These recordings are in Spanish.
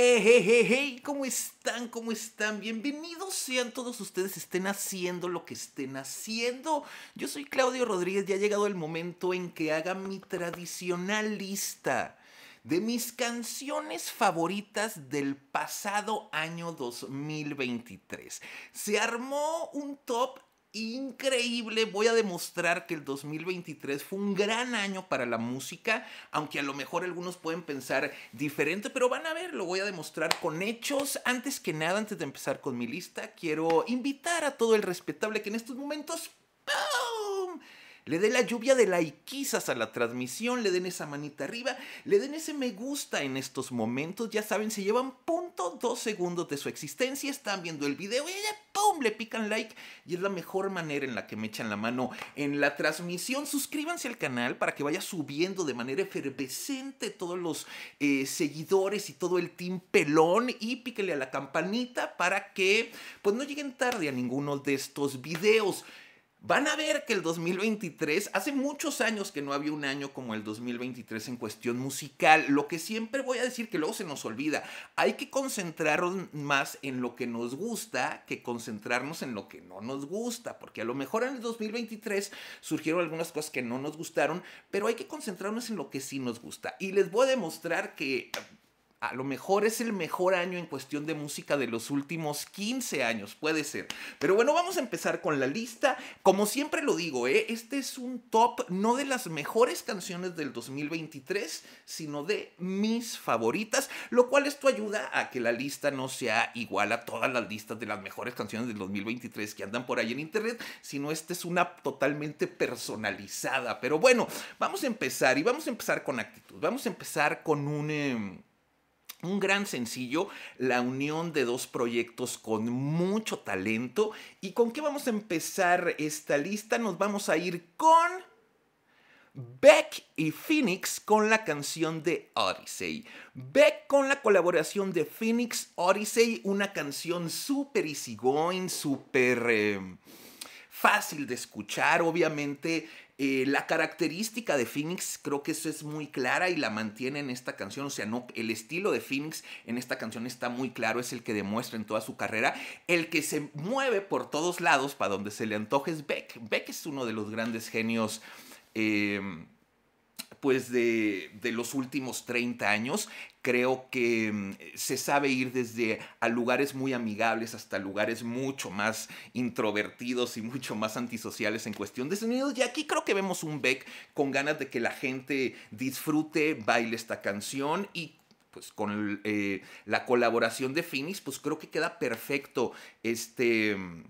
Hey, hey, hey, hey, ¿cómo están? ¿Cómo están? Bienvenidos sean todos ustedes, estén haciendo lo que estén haciendo. Yo soy Claudio Rodríguez, ya ha llegado el momento en que haga mi tradicional lista de mis canciones favoritas del pasado año 2023. Se armó un top increíble. Voy a demostrar que el 2023 fue un gran año para la música, aunque a lo mejor algunos pueden pensar diferente, pero van a ver, lo voy a demostrar con hechos. Antes que nada, antes de empezar con mi lista, quiero invitar a todo el respetable que en estos momentos le den la lluvia de quizás a la transmisión, le den esa manita arriba, le den ese me gusta en estos momentos, ya saben, se llevan punto dos segundos de su existencia, están viendo el video y ya ¡pum! le pican like y es la mejor manera en la que me echan la mano en la transmisión. Suscríbanse al canal para que vaya subiendo de manera efervescente todos los eh, seguidores y todo el team pelón y píquenle a la campanita para que pues no lleguen tarde a ninguno de estos videos van a ver que el 2023, hace muchos años que no había un año como el 2023 en cuestión musical, lo que siempre voy a decir que luego se nos olvida, hay que concentrarnos más en lo que nos gusta que concentrarnos en lo que no nos gusta, porque a lo mejor en el 2023 surgieron algunas cosas que no nos gustaron, pero hay que concentrarnos en lo que sí nos gusta. Y les voy a demostrar que a lo mejor es el mejor año en cuestión de música de los últimos 15 años, puede ser. Pero bueno, vamos a empezar con la lista. Como siempre lo digo, ¿eh? este es un top no de las mejores canciones del 2023, sino de mis favoritas, lo cual esto ayuda a que la lista no sea igual a todas las listas de las mejores canciones del 2023 que andan por ahí en internet, sino esta es una totalmente personalizada. Pero bueno, vamos a empezar y vamos a empezar con actitud, vamos a empezar con un... Em, un gran sencillo, la unión de dos proyectos con mucho talento. ¿Y con qué vamos a empezar esta lista? Nos vamos a ir con Beck y Phoenix con la canción de Odyssey. Beck con la colaboración de Phoenix Odyssey, una canción súper easygoing, súper eh, fácil de escuchar, obviamente eh, la característica de Phoenix creo que eso es muy clara y la mantiene en esta canción. O sea, no, el estilo de Phoenix en esta canción está muy claro, es el que demuestra en toda su carrera. El que se mueve por todos lados para donde se le antoje es Beck. Beck es uno de los grandes genios. Eh, pues de, los últimos 30 años, creo que mm, se sabe ir desde a lugares muy amigables hasta lugares mucho más introvertidos y mucho más antisociales en cuestión de sonidos. Y aquí creo que vemos un Beck con ganas de que la gente disfrute, baile esta canción y pues con eh, la colaboración de Phoenix, pues creo que queda perfecto este, mm,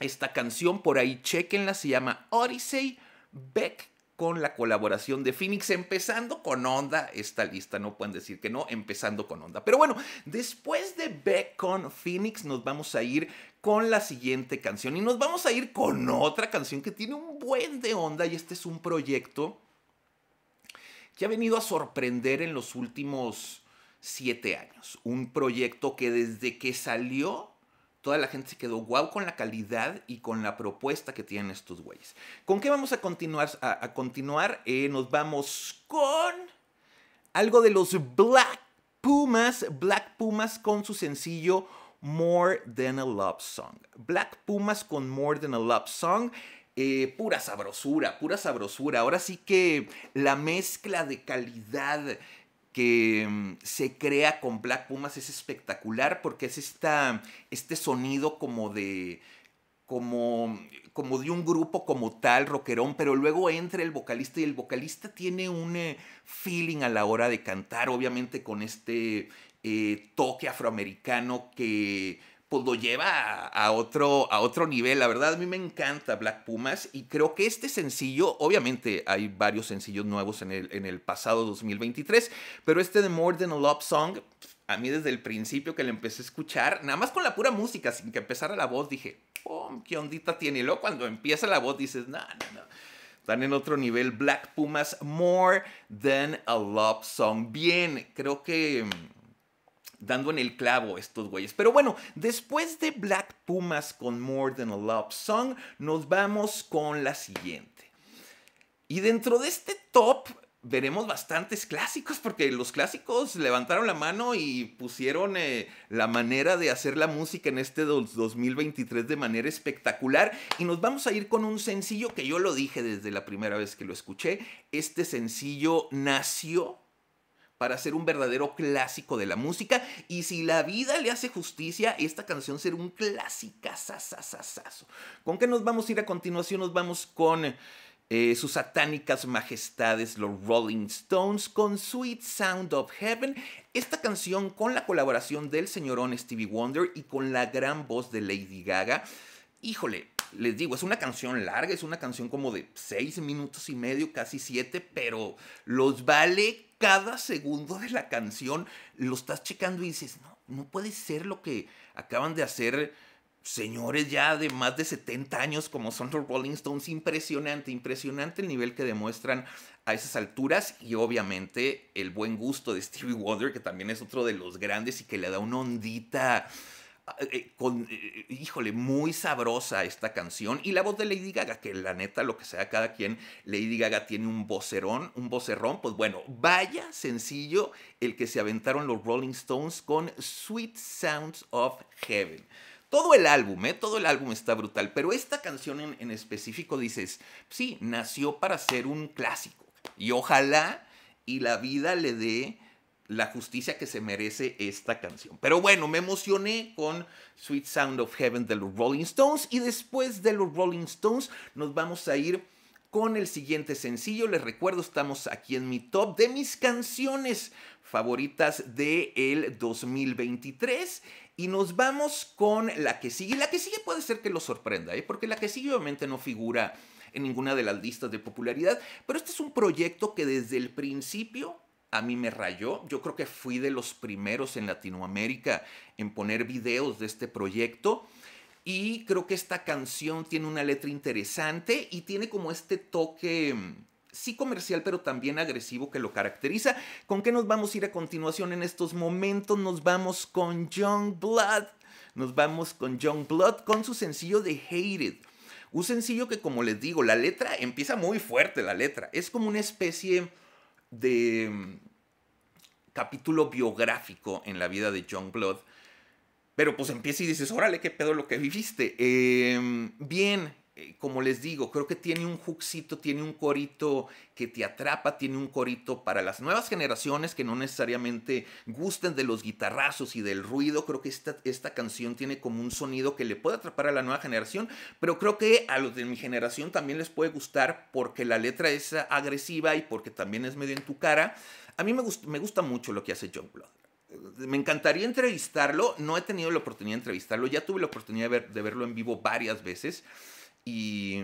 esta canción. Por ahí chequenla, se llama Odyssey Beck con la colaboración de Phoenix, empezando con Onda. Esta lista no pueden decir que no, empezando con Onda. Pero bueno, después de Beck con Phoenix, nos vamos a ir con la siguiente canción y nos vamos a ir con otra canción que tiene un buen de onda y este es un proyecto que ha venido a sorprender en los últimos siete años. Un proyecto que desde que salió toda la gente se quedó guau con la calidad y con la propuesta que tienen estos güeyes. ¿Con qué vamos a continuar? A, continuar eh, nos vamos con algo de los Black Pumas, Black Pumas con su sencillo More Than a Love Song. Black Pumas con More Than a Love Song. Eh, pura sabrosura, pura sabrosura. Ahora sí que la mezcla de calidad, que mm, se crea con Black Pumas es espectacular porque es este sonido como de, como, como de un grupo como tal, rockerón, pero luego entra el vocalista y el vocalista tiene un eh, feeling a la hora de cantar, obviamente con este eh, toque afroamericano que pues lo lleva a otro, a otro nivel. La verdad, a mí me encanta Black Pumas y creo que este sencillo, obviamente hay varios sencillos nuevos en el, en el pasado 2023, pero este de More Than a Love Song, a mí desde el principio que le empecé a escuchar, nada más con la pura música, sin que empezara la voz, dije, ¡pum! Oh, ¿Qué ondita tiene? Y cuando empieza la voz dices, no, no, no están en otro nivel. Black Pumas, More Than a Love Song. Bien, creo que dando en el clavo estos güeyes. Pero bueno, después de Black Pumas con More Than a Love Song, nos vamos con la siguiente. Y dentro de este top veremos bastantes clásicos, porque los clásicos levantaron la mano y pusieron eh, la manera de hacer la música en este 2023 de manera espectacular. Y nos vamos a ir con un sencillo que yo lo dije desde la primera vez que lo escuché. Este sencillo nació para ser un verdadero clásico de la música. Y si la vida le hace justicia, esta canción será un clásica. ¿Con qué nos vamos a ir a continuación? Nos vamos con eh, sus satánicas majestades, los Rolling Stones, con Sweet Sound of Heaven. Esta canción con la colaboración del señorón Stevie Wonder y con la gran voz de Lady Gaga híjole, les digo, es una canción larga, es una canción como de seis minutos y medio, casi siete, pero los vale cada segundo de la canción. Lo estás checando y dices, no, no puede ser lo que acaban de hacer señores ya de más de 70 años como son los Rolling Stones, impresionante, impresionante el nivel que demuestran a esas alturas y obviamente el buen gusto de Stevie Wonder, que también es otro de los grandes y que le da una ondita Ah, eh, eh, con, eh, híjole, muy sabrosa esta canción. Y la voz de Lady Gaga, que la neta, lo que sea cada quien, Lady Gaga tiene un vocerón, un vocerón, Pues bueno, vaya sencillo el que se aventaron los Rolling Stones con Sweet Sounds of Heaven. Todo el álbum, ¿eh? todo el álbum está brutal, pero esta canción en, en específico dices, sí, nació para ser un clásico. Y ojalá y la vida le dé la justicia que se merece esta canción. Pero bueno, me emocioné con Sweet Sound of Heaven de los Rolling Stones y después de los Rolling Stones nos vamos a ir con el siguiente sencillo. Les recuerdo, estamos aquí en mi top de mis canciones favoritas del el 2023. Y nos vamos con la que sigue. La que sigue puede ser que lo sorprenda, ¿eh? porque la que sigue obviamente no figura en ninguna de las listas de popularidad. Pero este es un proyecto que desde el principio a mí me rayó. Yo creo que fui de los primeros en Latinoamérica en poner videos de este proyecto. Y creo que esta canción tiene una letra interesante y tiene como este toque, mm, sí comercial, pero también agresivo que lo caracteriza. ¿Con qué nos vamos a ir a continuación en estos momentos? Nos vamos con John Blood. Nos vamos con John Blood con su sencillo de Hated. Un sencillo que, como les digo, la letra empieza muy fuerte, la letra. Es como una especie de mm, capítulo biográfico en la vida de John Blood. Pero pues empieza y dices, órale, qué pedo lo que viviste. Em, bien, eh, como les digo, creo que tiene un hookcito, tiene un corito que te atrapa, tiene un corito para las nuevas generaciones que no necesariamente gusten de los guitarrazos y del ruido. Creo que esta, esta canción tiene como un sonido que le puede atrapar a la nueva generación, pero creo que a los de mi generación también les puede gustar porque la letra es agresiva y porque también es medio en tu cara. A mí me, gusta mucho lo que hace John Blood me encantaría entrevistarlo. No he tenido la oportunidad de entrevistarlo. Ya tuve la oportunidad de, de verlo en vivo varias veces y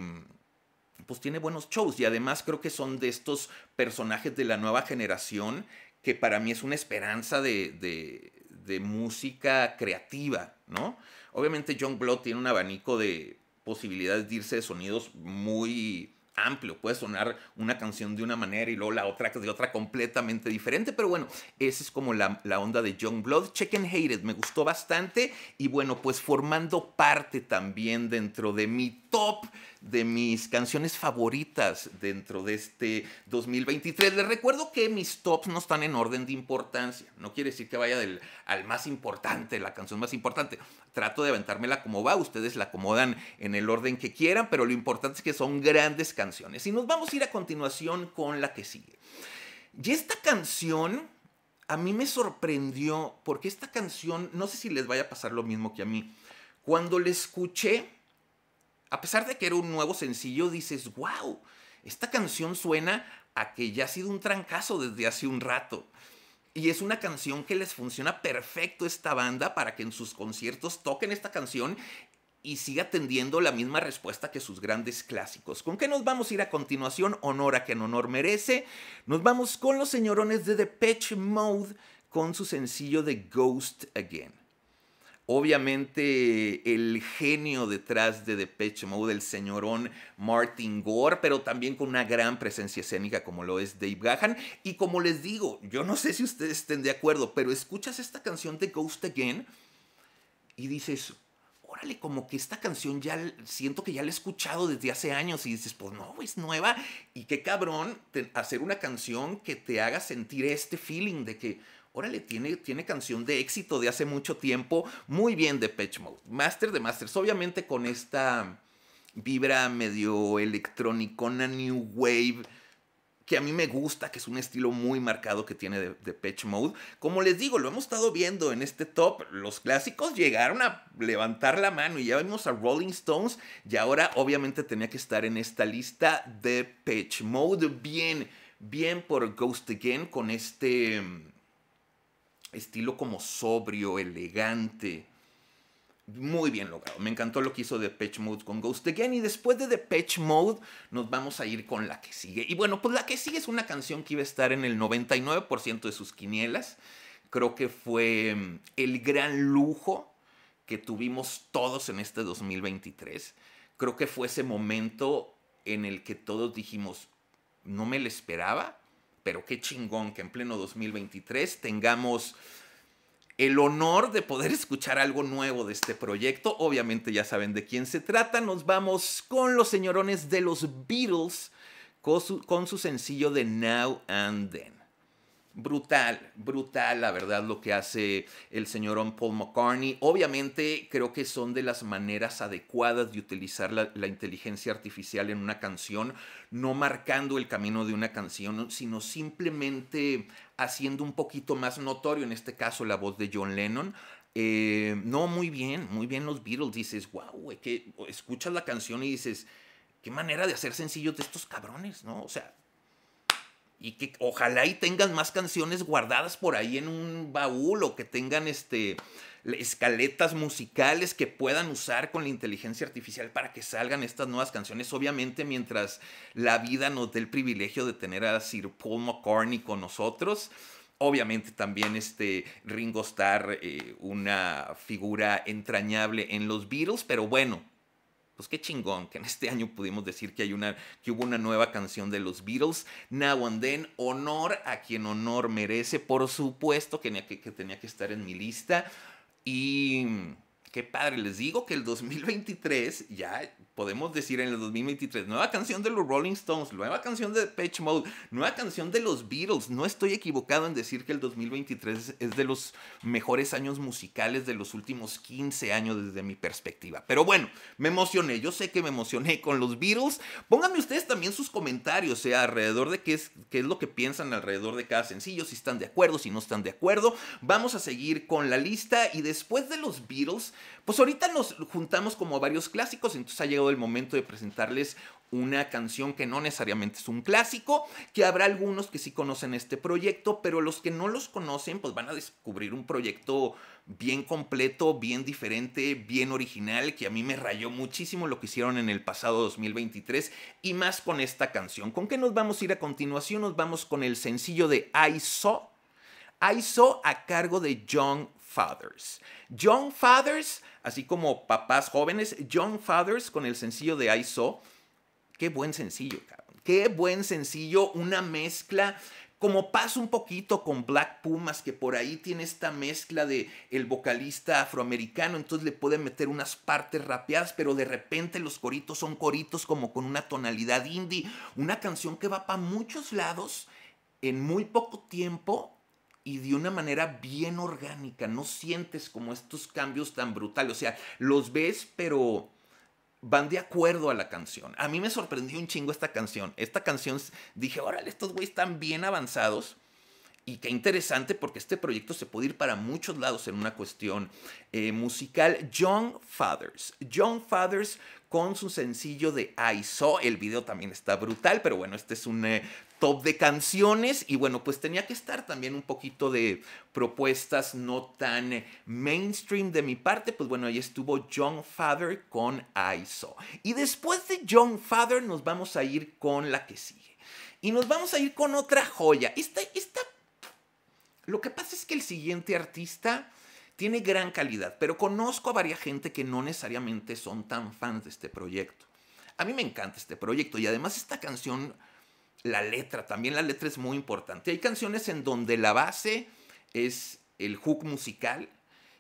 pues tiene buenos shows y además creo que son de estos personajes de la nueva generación que para mí es una esperanza de, música creativa, ¿no? Obviamente John Blood tiene un abanico de posibilidades de irse de sonidos muy amplio, puede sonar una canción de una manera y luego la otra de otra completamente diferente, pero bueno, esa es como la, onda de John Blood. Check and Hated me gustó bastante y bueno, pues formando parte también dentro de mi top de mis canciones favoritas dentro de este 2023. Les recuerdo que mis tops no están en orden de importancia. No quiere decir que vaya al más importante, la canción más importante. Trato de aventármela como va. Ustedes la acomodan en el orden que quieran, pero lo importante es que son grandes canciones. Y nos vamos a ir a continuación con la que sigue. Y esta canción a mí me sorprendió porque esta canción, no sé si les vaya a pasar lo mismo que a mí. Cuando la escuché, a pesar de que era un nuevo sencillo, dices, wow, esta canción suena a que ya ha sido un trancazo desde hace un rato. Y es una canción que les funciona perfecto a esta banda para que en sus conciertos toquen esta canción y siga atendiendo la misma respuesta que sus grandes clásicos. ¿Con qué nos vamos a ir a continuación? Honor a quien honor merece. Nos vamos con los señorones de The Peach Mode con su sencillo de Ghost Again. Obviamente el genio detrás de Depeche Mode, el señorón Martin Gore, pero también con una gran presencia escénica como lo es Dave Gahan. Y como les digo, yo no sé si ustedes estén de acuerdo, pero escuchas esta canción de Ghost Again y dices, órale, como que esta canción ya siento que ya la he escuchado desde hace años y dices, pues no, es nueva. Y qué cabrón hacer una canción que te haga sentir este feeling de que Órale, tiene, tiene canción de éxito de hace mucho tiempo. Muy bien de Patch Mode. Master de Masters. Obviamente con esta vibra medio una new wave, que a mí me gusta, que es un estilo muy marcado que tiene de, de Patch Mode. Como les digo, lo hemos estado viendo en este top. Los clásicos llegaron a levantar la mano y ya vimos a Rolling Stones. Y ahora obviamente tenía que estar en esta lista de Patch Mode. Bien, bien por Ghost Again con este estilo como sobrio, elegante. Muy bien logrado. Me encantó lo que hizo Depeche Mode con Ghost Again. Y después de Depeche Mode, nos vamos a ir con la que sigue. Y bueno, pues la que sigue es una canción que iba a estar en el 99% de sus quinielas. Creo que fue mm, el gran lujo que tuvimos todos en este 2023. Creo que fue ese momento en el que todos dijimos, no me lo esperaba pero qué chingón que en pleno 2023 tengamos el honor de poder escuchar algo nuevo de este proyecto. Obviamente ya saben de quién se trata. Nos vamos con los señorones de los Beatles con su, con su sencillo de Now and Then brutal, brutal, la verdad, lo que hace el señor Paul McCartney. Obviamente, creo que son de las maneras adecuadas de utilizar la, inteligencia artificial en una canción, no marcando el camino de una canción, sino simplemente haciendo un poquito más notorio, en este caso, la voz de John Lennon. Eh, no, muy bien, muy bien los Beatles. Dices, wow, es que escuchas la canción y dices, qué manera de hacer sencillos de estos cabrones, ¿no? O sea, y que ojalá y tengan más canciones guardadas por ahí en un baúl o que tengan este escaletas musicales que puedan usar con la inteligencia artificial para que salgan estas nuevas canciones, obviamente mientras la vida nos dé el privilegio de tener a Sir Paul McCartney con nosotros. Obviamente también este Ringo Starr, eh, una figura entrañable en los Beatles, pero bueno, pues qué chingón que en este año pudimos decir que, hay una, que hubo una nueva canción de los Beatles, Now and Then, honor a quien honor merece, por supuesto que, que tenía que estar en mi lista. Y qué padre, les digo que el 2023, ya podemos decir en el 2023, nueva canción de los Rolling Stones, nueva canción de Pitch Mode, nueva canción de los Beatles. No estoy equivocado en decir que el 2023 es de los mejores años musicales de los últimos 15 años desde mi perspectiva. Pero bueno, me emocioné, yo sé que me emocioné con los Beatles. Pónganme ustedes también sus comentarios, sea eh, alrededor de qué es, qué es lo que piensan alrededor de cada sencillo, si están de acuerdo, si no están de acuerdo. Vamos a seguir con la lista y después de los Beatles, pues ahorita nos juntamos como varios clásicos, entonces ha llegado el momento de presentarles una canción que no necesariamente es un clásico, que habrá algunos que sí conocen este proyecto, pero los que no los conocen pues van a descubrir un proyecto bien completo, bien diferente, bien original, que a mí me rayó muchísimo lo que hicieron en el pasado 2023 y más con esta canción. ¿Con qué nos vamos a ir a continuación? Nos vamos con el sencillo de I Saw, I Saw a cargo de John Fathers. Young Fathers, así como papás jóvenes, Young Fathers con el sencillo de I Saw. Qué buen sencillo, cabrón. Qué buen sencillo, una mezcla como pasa un poquito con Black Pumas, que por ahí tiene esta mezcla de el vocalista afroamericano, entonces le pueden meter unas partes rapeadas, pero de repente los coritos son coritos como con una tonalidad indie, una canción que va para muchos lados en muy poco tiempo y de una manera bien orgánica. No sientes como estos cambios tan brutales. O sea, los ves, pero van de acuerdo a la canción. A mí me sorprendió un chingo esta canción. Esta canción, dije, órale, estos güeyes están bien avanzados. Y qué interesante porque este proyecto se puede ir para muchos lados en una cuestión eh, musical. Young Fathers. Young Fathers con su sencillo de ISO El video también está brutal, pero bueno, este es un eh, top de canciones y bueno, pues tenía que estar también un poquito de propuestas no tan eh, mainstream de mi parte, pues bueno, ahí estuvo Young Father con ISO. Y después de Young Father nos vamos a ir con la que sigue. Y nos vamos a ir con otra joya. Esta, esta lo que pasa es que el siguiente artista tiene gran calidad, pero conozco a varias gente que no necesariamente son tan fans de este proyecto. A mí me encanta este proyecto y además esta canción, la letra, también la letra es muy importante. Hay canciones en donde la base es el hook musical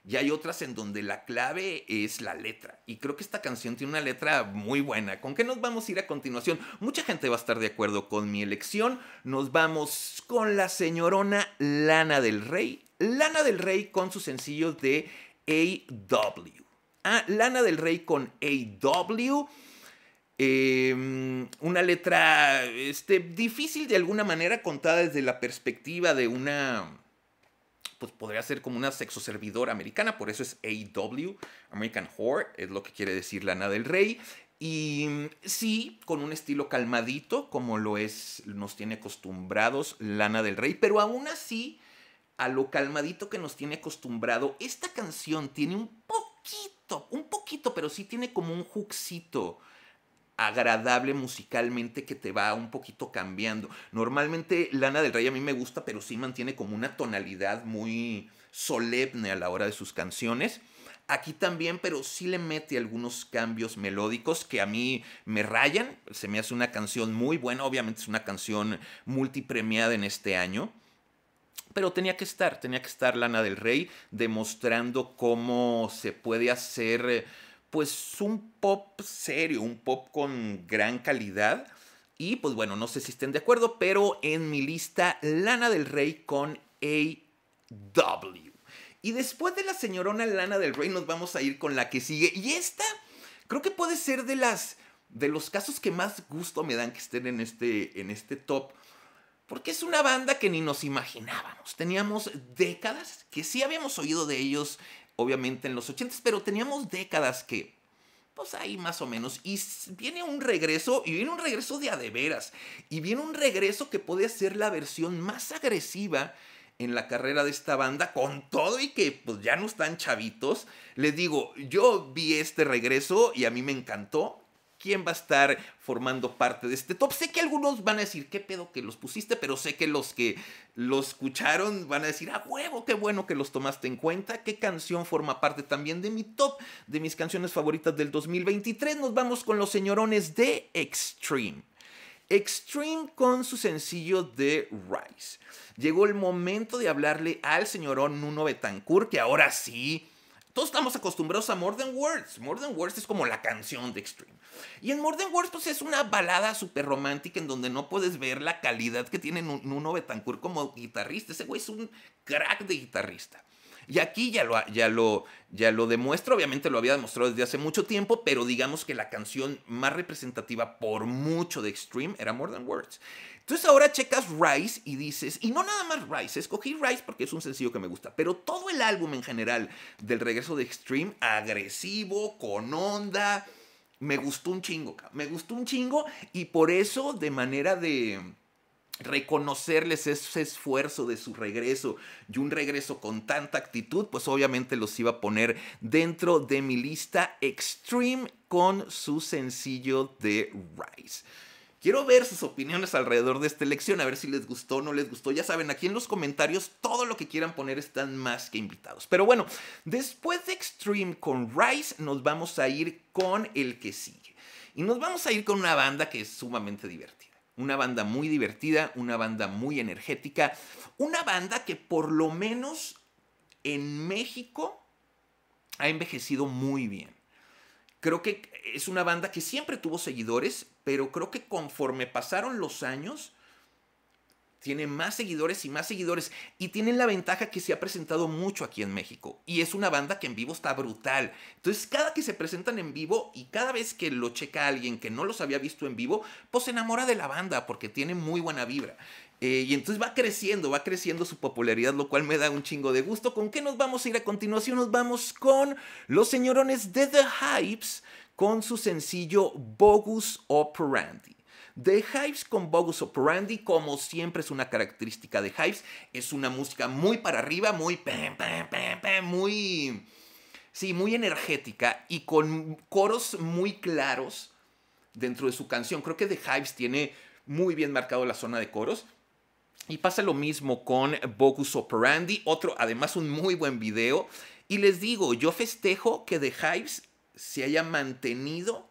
y hay otras en donde la clave es la letra. Y creo que esta canción tiene una letra muy buena. ¿Con qué nos vamos a ir a continuación? Mucha gente va a estar de acuerdo con mi elección. Nos vamos con la señorona Lana del Rey. Lana del Rey con sus sencillos de AW. Ah, Lana del Rey con AW. Em, una letra este, difícil de alguna manera contada desde la perspectiva de una pues podría ser como una sexoservidora americana, por eso es AW, e American Whore, es lo que quiere decir Lana del Rey. Y mm, sí, con un estilo calmadito, como lo es, nos tiene acostumbrados Lana del Rey, pero aún así, a lo calmadito que nos tiene acostumbrado, esta canción tiene un poquito, un poquito, pero sí tiene como un juxito agradable musicalmente que te va un poquito cambiando. Normalmente Lana del Rey a mí me gusta, pero sí mantiene como una tonalidad muy solemne a la hora de sus canciones. Aquí también, pero sí le mete algunos cambios melódicos que a mí me rayan. Se me hace una canción muy buena, obviamente es una canción multipremiada en este año. Pero tenía que estar, tenía que estar Lana del Rey demostrando cómo se puede hacer eh, pues un pop serio, un pop con gran calidad. Y pues bueno, no sé si estén de acuerdo, pero en mi lista Lana del Rey con AW. Y después de la señorona Lana del Rey nos vamos a ir con la que sigue. Y esta creo que puede ser de las de los casos que más gusto me dan que estén en este en este top. Porque es una banda que ni nos imaginábamos. Teníamos décadas que sí habíamos oído de ellos obviamente en los 80s, pero teníamos décadas que, pues ahí más o menos, y viene un regreso, y viene un regreso de veras, y viene un regreso que puede ser la versión más agresiva en la carrera de esta banda, con todo y que pues ya no están chavitos, les digo, yo vi este regreso y a mí me encantó, quién va a estar formando parte de este top. Sé que algunos van a decir, qué pedo que los pusiste, pero sé que los que los escucharon van a decir, ah, huevo, qué bueno que los tomaste en cuenta, qué canción forma parte también de mi top, de mis canciones favoritas del 2023. Nos vamos con los señorones de Extreme. Extreme con su sencillo The Rise. Llegó el momento de hablarle al señorón Nuno Betancourt, que ahora sí todos estamos acostumbrados a More Than Words. More Than Words es como la canción de Extreme. Y en More Than Words, pues es una balada súper romántica en donde no puedes ver la calidad que tiene Nuno Betancourt como guitarrista. Ese güey es un crack de guitarrista. Y aquí ya lo, ya lo, ya lo demuestra, obviamente lo había demostrado desde hace mucho tiempo, pero digamos que la canción más representativa por mucho de Extreme era More Than Words. Entonces ahora checas Rice y dices, y no nada más Rice escogí Rice porque es un sencillo que me gusta, pero todo el álbum en general del regreso de Extreme, agresivo, con onda, me gustó un chingo, me gustó un chingo y por eso de manera de reconocerles ese esfuerzo de su regreso y un regreso con tanta actitud, pues obviamente los iba a poner dentro de mi lista Extreme con su sencillo de Rise. Quiero ver sus opiniones alrededor de esta elección, a ver si les gustó o no les gustó. Ya saben, aquí en los comentarios todo lo que quieran poner están más que invitados. Pero bueno, después de Extreme con Rise, nos vamos a ir con el que sigue. Y nos vamos a ir con una banda que es sumamente divertida. Una banda muy divertida, una banda muy energética, una banda que por lo menos en México ha envejecido muy bien. Creo que es una banda que siempre tuvo seguidores, pero creo que conforme pasaron los años tiene más seguidores y más seguidores y tienen la ventaja que se ha presentado mucho aquí en México y es una banda que en vivo está brutal. Entonces cada que se presentan en vivo y cada vez que lo checa alguien que no los había visto en vivo, pues se enamora de la banda porque tiene muy buena vibra. Eh, y entonces va creciendo, va creciendo su popularidad, lo cual me da un chingo de gusto. ¿Con qué nos vamos a ir a continuación? Nos vamos con los señorones de The Hypes con su sencillo Bogus Operandi. The Hives con Bogus Operandi, como siempre es una característica de Hives, es una música muy para arriba, muy... muy sí, muy energética y con coros muy claros dentro de su canción. Creo que The Hives tiene muy bien marcado la zona de coros. Y pasa lo mismo con Bogus Operandi, otro, además un muy buen video. Y les digo, yo festejo que The Hives se haya mantenido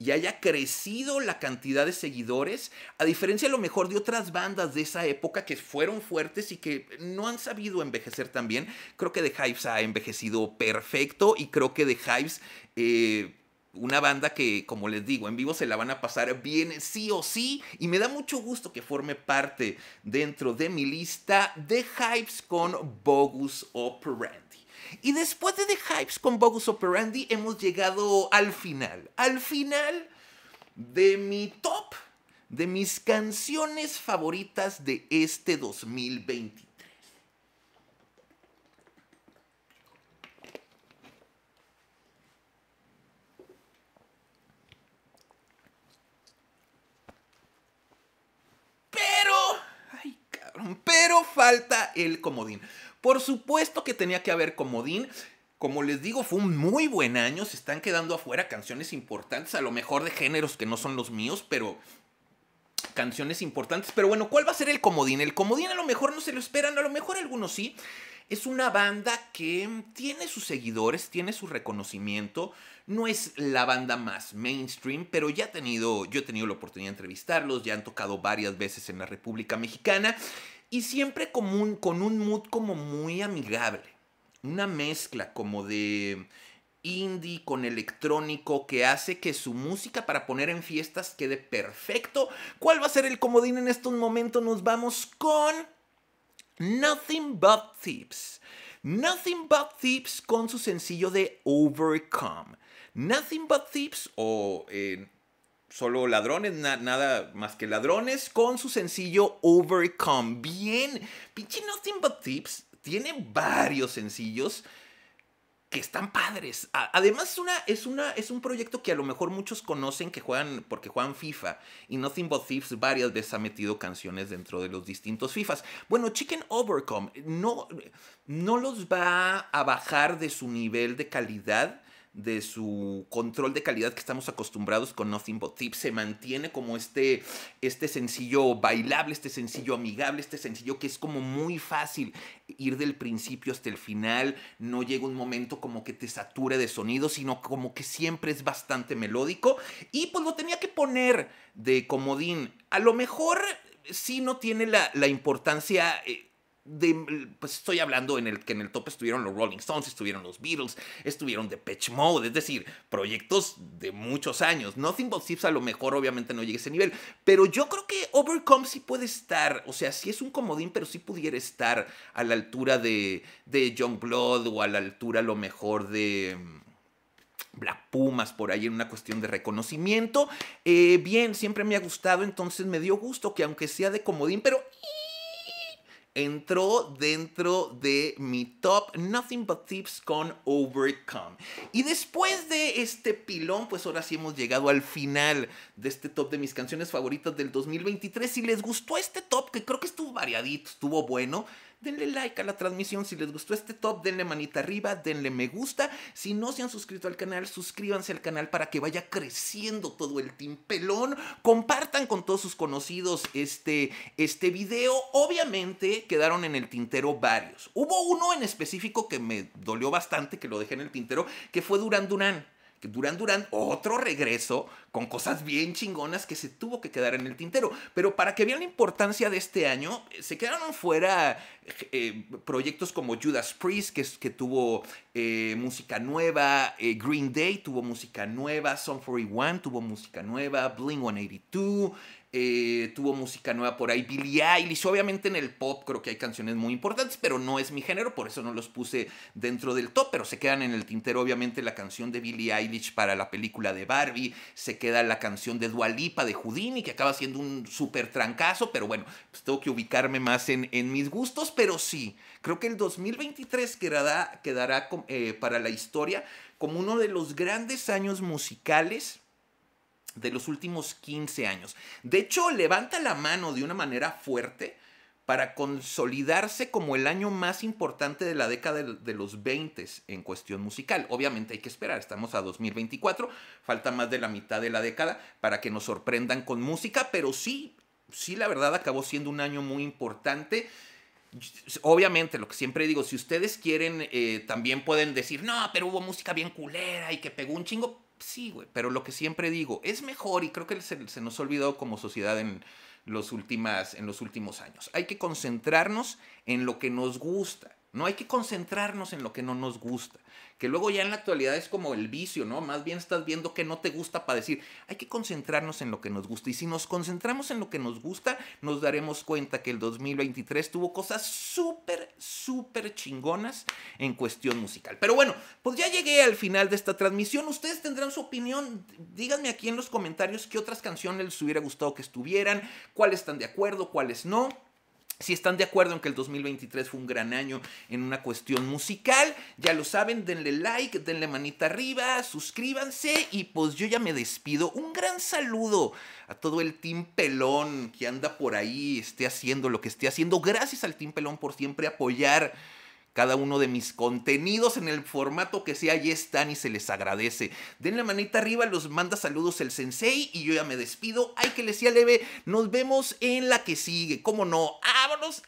y haya crecido la cantidad de seguidores, a diferencia a lo mejor de otras bandas de esa época que fueron fuertes y que no han sabido envejecer tan bien. Creo que The Hives ha envejecido perfecto y creo que The Hives... Eh, una banda que, como les digo, en vivo se la van a pasar bien sí o sí. Y me da mucho gusto que forme parte dentro de mi lista de Hives con Bogus Operand. Y después de The Hypes con Bogus Operandi hemos llegado al final. Al final de mi top de mis canciones favoritas de este 2023. Pero, ay cabrón, pero falta el comodín. Por supuesto que tenía que haber comodín. Como les digo, fue un muy buen año. Se están quedando afuera canciones importantes, a lo mejor de géneros que no son los míos, pero canciones importantes. Pero bueno, ¿cuál va a ser el comodín? El comodín a lo mejor no se lo esperan, a lo mejor algunos sí. Es una banda que tiene sus seguidores, tiene su reconocimiento. No es la banda más mainstream, pero ya ha tenido, yo he tenido la oportunidad de entrevistarlos, ya han tocado varias veces en la República Mexicana. Y siempre con un mood como muy amigable. Una mezcla como de indie con electrónico que hace que su música para poner en fiestas quede perfecto. ¿Cuál va a ser el comodín en estos momentos? Nos vamos con Nothing But tips Nothing But tips con su sencillo de Overcome. Nothing But tips o... Eh, solo ladrones, nada más que ladrones, con su sencillo Overcome. Bien, pinche Nothing But Tips tiene varios sencillos que están padres. Además es una, es una es un proyecto que a lo mejor muchos conocen que juegan porque juegan FIFA y Nothing But tips varias veces ha metido canciones dentro de los distintos FIFAs. Bueno, Chicken Overcome no no los va a bajar de su nivel de calidad de su control de calidad que estamos acostumbrados con Nothing But Tips Se mantiene como este, este sencillo bailable, este sencillo amigable, este sencillo que es como muy fácil ir del principio hasta el final. No llega un momento como que te sature de sonido, sino como que siempre es bastante melódico. Y pues lo tenía que poner de comodín. A lo mejor sí no tiene la, importancia eh, pues estoy hablando en el que en el top estuvieron los Rolling Stones, estuvieron los Beatles, estuvieron The Depeche Mode, es decir, proyectos de muchos años. Nothing But Sips a lo mejor obviamente no llegue a ese nivel, pero yo creo que Overcome sí puede estar, o sea, sí es un comodín, pero sí pudiera estar a la altura de, de John Blood o a la altura a lo mejor de... Mm, Black Pumas por ahí en una cuestión de reconocimiento. Eh, bien, siempre me ha gustado, entonces me dio gusto que aunque sea de comodín, pero entró dentro de mi top Nothing But Tips con Overcome. Y después de este pilón, pues ahora sí hemos llegado al final de este top de mis canciones favoritas del 2023. Si les gustó este top, que creo que estuvo variadito, estuvo bueno, denle like a la transmisión. Si les gustó este top, denle manita arriba, denle me gusta. Si no se han suscrito al canal, suscríbanse al canal para que vaya creciendo todo el timpelón. Compartan con todos sus conocidos este, este video. Obviamente quedaron en el tintero varios. Hubo uno en específico que me dolió bastante, que lo dejé en el tintero, que fue Duran Durán duran, duran otro regreso con cosas bien chingonas que se tuvo que quedar en el tintero. Pero para que vean la importancia de este año, eh, se quedaron fuera eh, proyectos como Judas Priest, que, tuvo eh, música nueva, Green Day tuvo música nueva, Song 41 tuvo música nueva, Bling 182. Eh, tuvo música nueva por ahí, Billie Eilish, obviamente en el pop creo que hay canciones muy importantes, pero no es mi género, por eso no los puse dentro del top, pero se quedan en el tintero obviamente la canción de Billie Eilish para la película de Barbie, se queda la canción de Dualipa de Houdini, que acaba siendo un súper trancazo, pero bueno, pues tengo que ubicarme más en, mis gustos, pero sí, creo que el 2023 quedará, quedará eh, para la historia como uno de los grandes años musicales de los últimos 15 años. De hecho, levanta la mano de una manera fuerte para consolidarse como el año más importante de la década de los 20 en cuestión musical. Obviamente hay que esperar, estamos a 2024, falta más de la mitad de la década para que nos sorprendan con música, pero sí, sí la verdad acabó siendo un año muy importante. Obviamente, lo que siempre digo, si ustedes quieren, eh, también pueden decir, no, pero hubo música bien culera y que pegó un chingo Sí, güey, pero lo que siempre digo, es mejor y creo que se, se nos olvidó como sociedad en los, últimas, en los últimos años. Hay que concentrarnos en lo que nos gusta, no hay que concentrarnos en lo que no nos gusta que luego ya en la actualidad es como el vicio, ¿no? Más bien estás viendo que no te gusta para decir, hay que concentrarnos en lo que nos gusta. Y si nos concentramos en lo que nos gusta, nos daremos cuenta que el 2023 tuvo cosas súper, súper chingonas en cuestión musical. Pero bueno, pues ya llegué al final de esta transmisión. Ustedes tendrán su opinión. Díganme aquí en los comentarios qué otras canciones les hubiera gustado que estuvieran, cuáles están de acuerdo, cuáles no. Si están de acuerdo en que el 2023 fue un gran año en una cuestión musical, ya lo saben, denle like, denle manita arriba, suscríbanse y pues yo ya me despido. Un gran saludo a todo el Team Pelón que anda por ahí, esté haciendo lo que esté haciendo. Gracias al Team Pelón por siempre apoyar cada uno de mis contenidos en el formato que sea, ya están y se les agradece. Den la manita arriba, los manda saludos el sensei y yo ya me despido. Ay, que les sea leve. Nos vemos en la que sigue. ¿Cómo no? ¡Vámonos!